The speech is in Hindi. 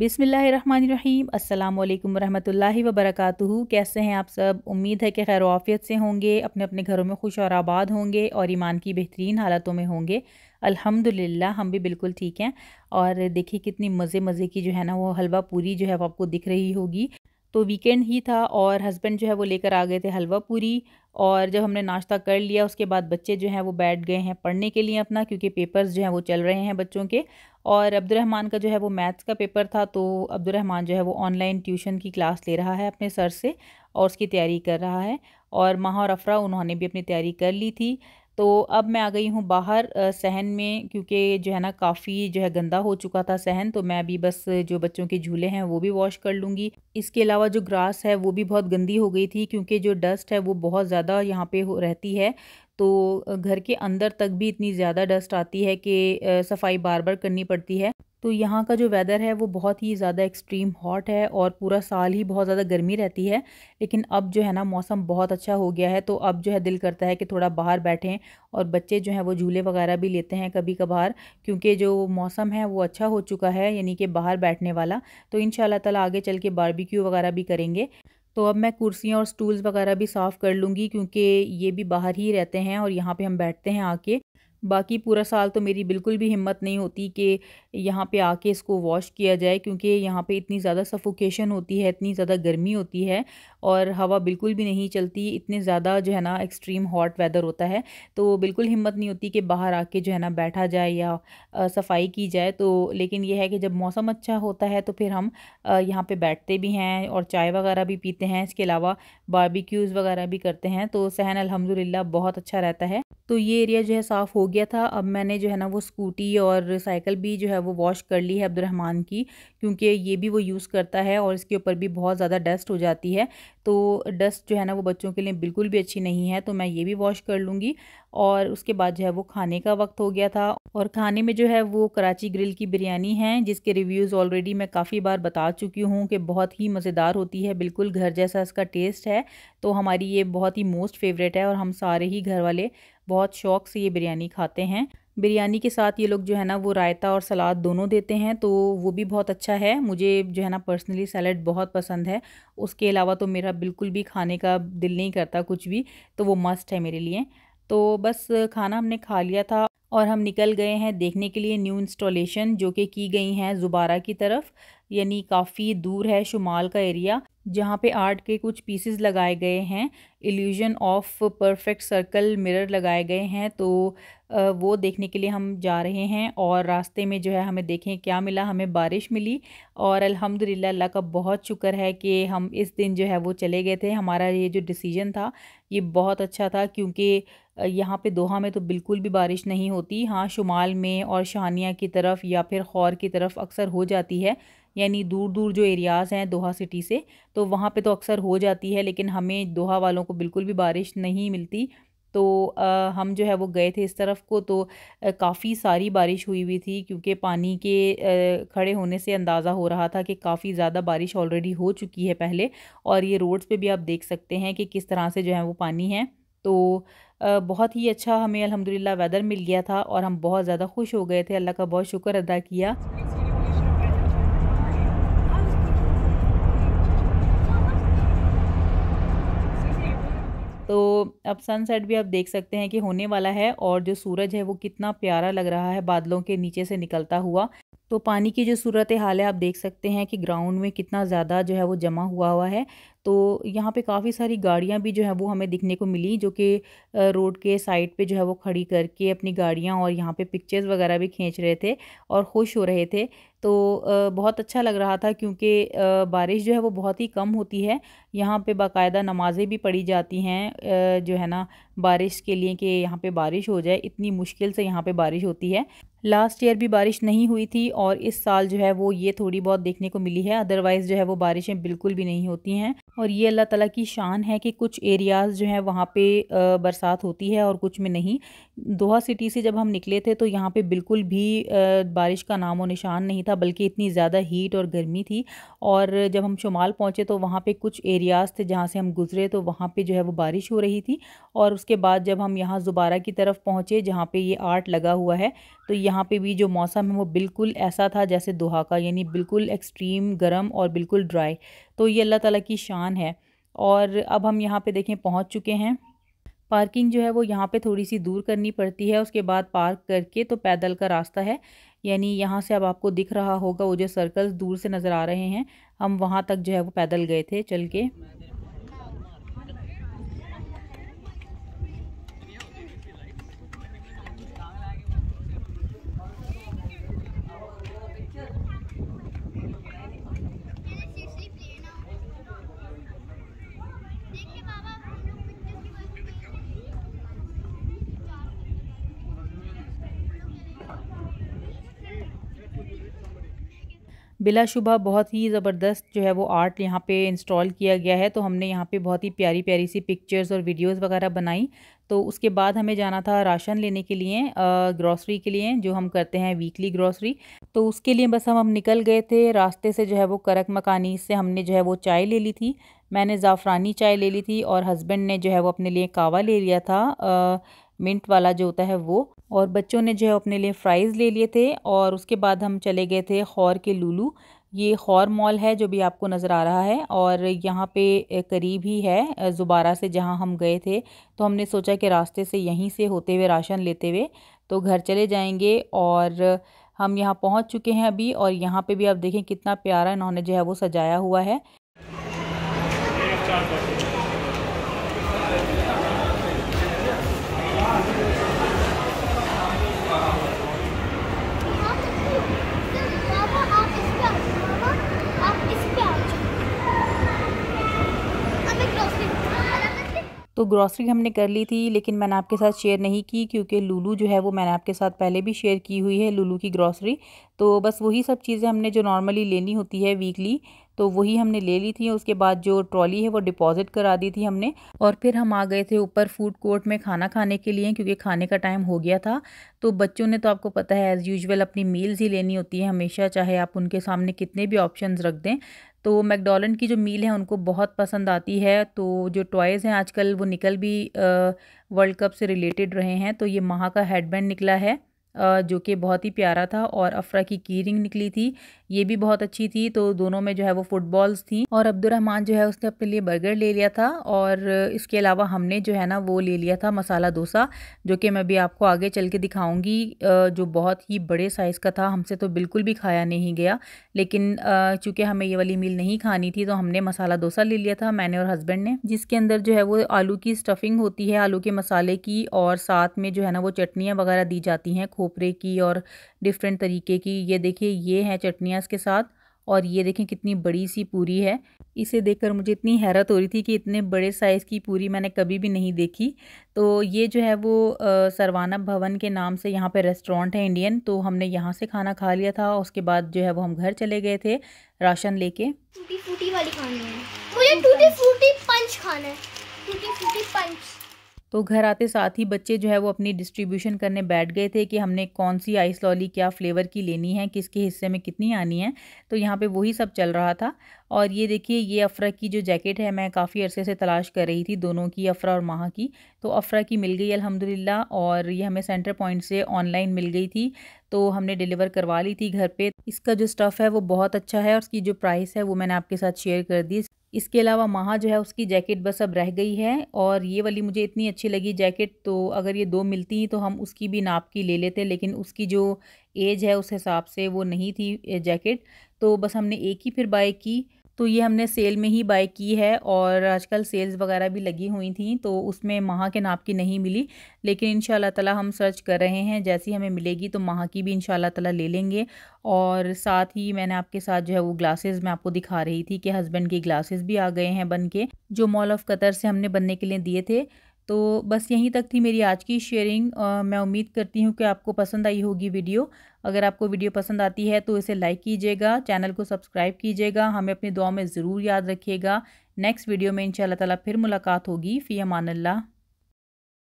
बिसमीम् अल्लाम वरहमल वबरक कैसे हैं आप सब उम्मीद है कि खैर वाफियत से होंगे अपने अपने घरों में खुश और आबाद होंगे और ईमान की बेहतरीन हालतों में होंगे अल्हम्दुलिल्लाह हम भी बिल्कुल ठीक हैं और देखिए कितनी मज़े मज़े की जो है ना वो हलवा पूरी जो है वो आपको दिख रही होगी तो वीकेंड ही था और हस्बैंड जो है वो लेकर आ गए थे हलवा पूरी और जब हमने नाश्ता कर लिया उसके बाद बच्चे जो हैं वो बैठ गए हैं पढ़ने के लिए अपना क्योंकि पेपर्स जो हैं वो चल रहे हैं बच्चों के और अब्दुलरहमान का जो है वो मैथ्स का पेपर था तो अब्दुलरहमान जो है वो ऑनलाइन ट्यूशन की क्लास ले रहा है अपने सर से और उसकी तैयारी कर रहा है और माह और अफरा उन्होंने भी अपनी तैयारी कर ली थी तो अब मैं आ गई हूँ बाहर सहन में क्योंकि जो है ना काफ़ी जो है गंदा हो चुका था सहन तो मैं अभी बस जो बच्चों के झूले हैं वो भी वॉश कर लूँगी इसके अलावा जो ग्रास है वो भी बहुत गंदी हो गई थी क्योंकि जो डस्ट है वो बहुत ज़्यादा यहाँ पे रहती है तो घर के अंदर तक भी इतनी ज़्यादा डस्ट आती है कि सफाई बार बार करनी पड़ती है तो यहाँ का जो वेदर है वो बहुत ही ज़्यादा एक्सट्रीम हॉट है और पूरा साल ही बहुत ज़्यादा गर्मी रहती है लेकिन अब जो है ना मौसम बहुत अच्छा हो गया है तो अब जो है दिल करता है कि थोड़ा बाहर बैठें और बच्चे जो हैं वो झूले वगैरह भी लेते हैं कभी कभार क्योंकि जो मौसम है वो अच्छा हो चुका है यानी कि बाहर बैठने वाला तो इन शाला आगे चल के बारबिक्यू वगैरह भी करेंगे तो अब मैं कुर्सियाँ और स्टूल्स वगैरह भी साफ़ कर लूँगी क्योंकि ये भी बाहर ही रहते हैं और यहाँ पे हम बैठते हैं आके बाकी पूरा साल तो मेरी बिल्कुल भी हिम्मत नहीं होती कि यहाँ पे आके इसको वॉश किया जाए क्योंकि यहाँ पे इतनी ज़्यादा सफोकेशन होती है इतनी ज़्यादा गर्मी होती है और हवा बिल्कुल भी नहीं चलती इतने ज़्यादा जो है ना एक्सट्रीम हॉट वेदर होता है तो बिल्कुल हिम्मत नहीं होती कि बाहर आके जो है ना बैठा जाए या सफाई की जाए तो लेकिन यह है कि जब मौसम अच्छा होता है तो फिर हम यहाँ पर बैठते भी हैं और चाय वगैरह भी पीते हैं इसके अलावा बारबिक्यूज़ वगैरह भी करते हैं तो सहन अलहमदिल्ला बहुत अच्छा रहता है तो ये एरिया जो है साफ़ हो गया था अब मैंने जो है ना वो स्कूटी और साइकिल भी जो है वो वॉश कर ली है अब्दुलरहमान की क्योंकि ये भी वो यूज़ करता है और इसके ऊपर भी बहुत ज़्यादा डस्ट हो जाती है तो डस्ट जो है ना वो बच्चों के लिए बिल्कुल भी अच्छी नहीं है तो मैं ये भी वॉश कर लूँगी और उसके बाद जो है वो खाने का वक्त हो गया था और खाने में जो है वो कराची ग्रिल की बिरयानी है जिसके रिव्यूज़ ऑलरेडी मैं काफ़ी बार बता चुकी हूँ कि बहुत ही मज़ेदार होती है बिल्कुल घर जैसा इसका टेस्ट है तो हमारी ये बहुत ही मोस्ट फेवरेट है और हम सारे ही घर वाले बहुत शौक़ से ये बिरयानी खाते हैं बिरयानी के साथ ये लोग जो है ना वो रायता और सलाद दोनों देते हैं तो वो भी बहुत अच्छा है मुझे जो है ना पर्सनली सैलड बहुत पसंद है उसके अलावा तो मेरा बिल्कुल भी खाने का दिल नहीं करता कुछ भी तो वो मस्ट है मेरे लिए तो बस खाना हमने खा लिया था और हम निकल गए हैं देखने के लिए न्यू इंस्टॉलेशन जो कि की गई हैं जुबारा की तरफ यानी काफ़ी दूर है शुमाल का एरिया जहाँ पे आर्ट के कुछ पीसेस लगाए गए हैं illusion of perfect circle mirror लगाए गए हैं तो वो देखने के लिए हम जा रहे हैं और रास्ते में जो है हमें देखें क्या मिला हमें बारिश मिली और अल्हम्दुलिल्लाह अल्लाह का बहुत शुक्र है कि हम इस दिन जो है वो चले गए थे हमारा ये जो डिसीजन था ये बहुत अच्छा था क्योंकि यहाँ पे दोहा में तो बिल्कुल भी बारिश नहीं होती हाँ शुमाल में और शानिया की तरफ या फिर खौर की तरफ अक्सर हो जाती है यानी दूर दूर जो एरियाज़ हैं दोहा सिटी से तो वहाँ पे तो अक्सर हो जाती है लेकिन हमें दोहा वालों को बिल्कुल भी बारिश नहीं मिलती तो आ, हम जो है वो गए थे इस तरफ को तो काफ़ी सारी बारिश हुई हुई थी क्योंकि पानी के आ, खड़े होने से अंदाज़ा हो रहा था कि काफ़ी ज़्यादा बारिश ऑलरेडी हो चुकी है पहले और ये रोड्स पर भी आप देख सकते हैं कि किस तरह से जो है वो पानी है तो बहुत ही अच्छा हमें अल्हम्दुलिल्लाह वेदर मिल गया था और हम बहुत ज़्यादा खुश हो गए थे अल्लाह का बहुत शुक्र अदा किया अब सनसेट भी आप देख सकते हैं कि होने वाला है और जो सूरज है वो कितना प्यारा लग रहा है बादलों के नीचे से निकलता हुआ तो पानी की जो सूरत हाल है आप देख सकते हैं कि ग्राउंड में कितना ज़्यादा जो है वो जमा हुआ हुआ है तो यहाँ पे काफ़ी सारी गाड़ियाँ भी जो है वो हमें दिखने को मिली जो कि रोड के साइड पे जो है वो खड़ी करके अपनी गाड़ियाँ और यहाँ पे पिक्चर्स वगैरह भी खींच रहे थे और खुश हो रहे थे तो बहुत अच्छा लग रहा था क्योंकि बारिश जो है वो बहुत ही कम होती है यहाँ पे बाकायदा नमाज़ें भी पढ़ी जाती हैं जो है ना बारिश के लिए कि यहाँ पे बारिश हो जाए इतनी मुश्किल से यहाँ पे बारिश होती है लास्ट ईयर भी बारिश नहीं हुई थी और इस साल जो है वो ये थोड़ी बहुत देखने को मिली है अदरवाइज़ जो है वो बारिशें बिल्कुल भी नहीं होती हैं और ये अल्लाह ताला की शान है कि कुछ एरियाज़ जो हैं वहाँ पे बरसात होती है और कुछ में नहीं दोहा सिटी से जब हम निकले थे तो यहाँ पे बिल्कुल भी बारिश का नाम व निशान नहीं था बल्कि इतनी ज़्यादा हीट और गर्मी थी और जब हम शुमाल पहुँचे तो वहाँ पे कुछ एरियाज़ थे जहाँ से हम गुज़रे तो वहाँ पर जो है वो बारिश हो रही थी और उसके बाद जब हम यहाँ ज़ुबारा की तरफ पहुँचे जहाँ पर ये आर्ट लगा हुआ है तो यहाँ पे भी जो मौसम है वो बिल्कुल ऐसा था जैसे दोहा का यानी बिल्कुल एक्सट्रीम गर्म और बिल्कुल ड्राई तो ये अल्लाह ताला की शान है और अब हम यहाँ पे देखें पहुँच चुके हैं पार्किंग जो है वो यहाँ पे थोड़ी सी दूर करनी पड़ती है उसके बाद पार्क करके तो पैदल का रास्ता है यानी यहाँ से अब आपको दिख रहा होगा वो जो सर्कल्स दूर से नज़र आ रहे हैं हम वहाँ तक जो है वो पैदल गए थे चल के बिलाशुबा बहुत ही ज़बरदस्त जो है वो आर्ट यहाँ पे इंस्टॉल किया गया है तो हमने यहाँ पे बहुत ही प्यारी प्यारी सी पिक्चर्स और वीडियोस वगैरह बनाई तो उसके बाद हमें जाना था राशन लेने के लिए ग्रॉसरी के लिए जो हम करते हैं वीकली ग्रॉसरी तो उसके लिए बस हम हम निकल गए थे रास्ते से जो है वो करक मकानी से हमने जो है वो चाय ले ली थी मैंने ज़ाफ़रानी चाय ले ली थी और हस्बैंड ने जो है वो अपने लिए कावा ले लिया था मिंट वाला जो होता है वो और बच्चों ने जो है अपने लिए फ़्राइज़ ले लिए थे और उसके बाद हम चले गए थे खौर के लूलू ये खौर मॉल है जो भी आपको नज़र आ रहा है और यहाँ पे करीब ही है ज़ुबारा से जहाँ हम गए थे तो हमने सोचा कि रास्ते से यहीं से होते हुए राशन लेते हुए तो घर चले जाएंगे और हम यहाँ पहुँच चुके हैं अभी और यहाँ पे भी आप देखें कितना प्यारा इन्होंने जो है वो सजाया हुआ है ग्रॉसरी हमने कर ली थी लेकिन मैंने आपके साथ शेयर नहीं की क्योंकि लुलू जो है वो मैंने आपके साथ पहले भी शेयर की हुई है लुलू की ग्रॉसरी तो बस वही सब चीज़ें हमने जो नॉर्मली लेनी होती है वीकली तो वही हमने ले ली थी उसके बाद जो ट्रॉली है वो डिपॉजिट करा दी थी हमने और फिर हम आ गए थे ऊपर फूड कोर्ट में खाना खाने के लिए क्योंकि खाने का टाइम हो गया था तो बच्चों ने तो आपको पता है एज़ यूजल अपनी मील्स ही लेनी होती है हमेशा चाहे आप उनके सामने कितने भी ऑप्शन रख दें तो मैकडोलन की जो मील है उनको बहुत पसंद आती है तो जो टॉयज़ हैं आजकल वो निकल भी वर्ल्ड कप से रिलेटेड रहे हैं तो ये महा का हेडबैंड निकला है जो कि बहुत ही प्यारा था और अफ्रा की की रिंग निकली थी ये भी बहुत अच्छी थी तो दोनों में जो है वो फुटबॉल्स थी और अब्दुलरहमान जो है उसने अपने लिए बर्गर ले लिया था और इसके अलावा हमने जो है ना वो ले लिया था मसाला डोसा जो कि मैं भी आपको आगे चल के दिखाऊंगी जो बहुत ही बड़े साइज़ का था हमसे तो बिल्कुल भी खाया नहीं गया लेकिन चूँकि हमें ये वाली मील नहीं खानी थी तो हमने मसाला डोसा ले लिया था मैंने और हस्बैंड ने जिसके अंदर जो है वो आलू की स्टफिंग होती है आलू के मसाले की और साथ में जो है ना वो चटनियाँ वगैरह दी जाती हैं खोपरे की और डिफरेंट तरीके की ये देखिए ये हैं चटनियाँ इसके साथ और ये देखें कितनी बड़ी सी पूरी है इसे देखकर मुझे इतनी हैरत हो रही थी कि इतने बड़े साइज़ की पूरी मैंने कभी भी नहीं देखी तो ये जो है वो सरवाना भवन के नाम से यहाँ पे रेस्टोरेंट है इंडियन तो हमने यहाँ से खाना खा लिया था उसके बाद जो है वो हम घर चले गए थे राशन लेके टूटी फूटी वाली खानी है मुझे टूटी फूटी पंच खाना है टूटी फूटी पंच तो घर आते साथ ही बच्चे जो है वो अपनी डिस्ट्रीब्यूशन करने बैठ गए थे कि हमने कौन सी आइस लॉली क्या फ्लेवर की लेनी है किसके हिस्से में कितनी आनी है तो यहाँ पे वही सब चल रहा था और ये देखिए ये अफ़रा की जो जैकेट है मैं काफ़ी अरसे से तलाश कर रही थी दोनों की अफ़रा और माह की तो अफ़रा की मिल गई अलहमदिल्ला और ये हमें सेंटर पॉइंट से ऑनलाइन मिल गई थी तो हमने डिलीवर करवा ली थी घर पर इसका जो स्टफ़ है वो बहुत अच्छा है और उसकी जो प्राइस है वो मैंने आपके साथ शेयर कर दी इसके अलावा महा जो है उसकी जैकेट बस अब रह गई है और ये वाली मुझे इतनी अच्छी लगी जैकेट तो अगर ये दो मिलती हैं तो हम उसकी भी नाप की ले लेते लेकिन उसकी जो एज है उस हिसाब से वो नहीं थी जैकेट तो बस हमने एक ही फिर बाय की तो ये हमने सेल में ही बाय की है और आजकल सेल्स वगैरह भी लगी हुई थी तो उसमें माह के नाप की नहीं मिली लेकिन इन ताला हम सर्च कर रहे हैं जैसी हमें मिलेगी तो माह की भी इन ताला ले लेंगे और साथ ही मैंने आपके साथ जो है वो ग्लासेस मैं आपको दिखा रही थी कि हस्बैंड के ग्लासेस भी आ गए हैं बन के जो मॉल ऑफ कतर से हमने बनने के लिए दिए थे तो बस यहीं तक थी मेरी आज की शेयरिंग मैं उम्मीद करती हूँ कि आपको पसंद आई होगी वीडियो अगर आपको वीडियो पसंद आती है तो इसे लाइक कीजिएगा चैनल को सब्सक्राइब कीजिएगा हमें अपनी दुआ में ज़रूर याद रखिएगा नेक्स्ट वीडियो में इन ताला फिर मुलाकात होगी फ़ी अमान